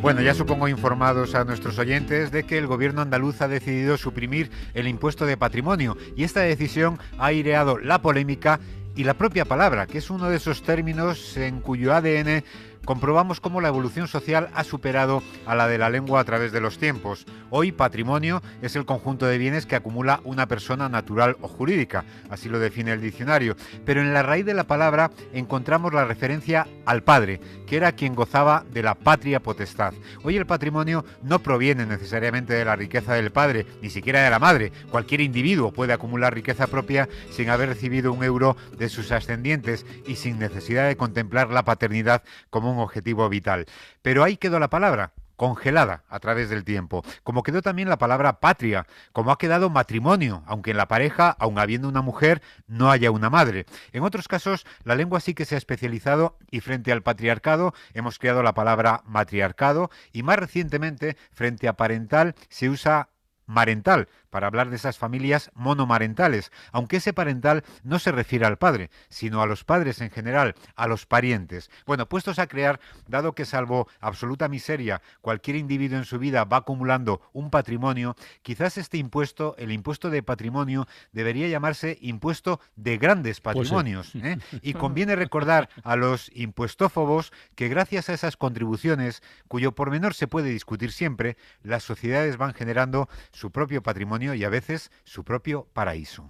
Bueno, ya supongo informados a nuestros oyentes de que el gobierno andaluz ha decidido suprimir el impuesto de patrimonio y esta decisión ha aireado la polémica y la propia palabra, que es uno de esos términos en cuyo ADN comprobamos cómo la evolución social ha superado a la de la lengua a través de los tiempos. Hoy patrimonio es el conjunto de bienes que acumula una persona natural o jurídica, así lo define el diccionario, pero en la raíz de la palabra encontramos la referencia al padre, que era quien gozaba de la patria potestad. Hoy el patrimonio no proviene necesariamente de la riqueza del padre, ni siquiera de la madre. Cualquier individuo puede acumular riqueza propia sin haber recibido un euro de sus ascendientes y sin necesidad de contemplar la paternidad como un objetivo vital. Pero ahí quedó la palabra congelada a través del tiempo, como quedó también la palabra patria, como ha quedado matrimonio, aunque en la pareja, aun habiendo una mujer, no haya una madre. En otros casos, la lengua sí que se ha especializado y frente al patriarcado hemos creado la palabra matriarcado y más recientemente, frente a parental, se usa marental, para hablar de esas familias monomarentales, aunque ese parental no se refiere al padre, sino a los padres en general, a los parientes. Bueno, puestos a crear, dado que salvo absoluta miseria, cualquier individuo en su vida va acumulando un patrimonio, quizás este impuesto, el impuesto de patrimonio, debería llamarse impuesto de grandes pues patrimonios. ¿eh? Y conviene recordar a los impuestófobos que gracias a esas contribuciones, cuyo pormenor se puede discutir siempre, las sociedades van generando su propio patrimonio y a veces su propio paraíso.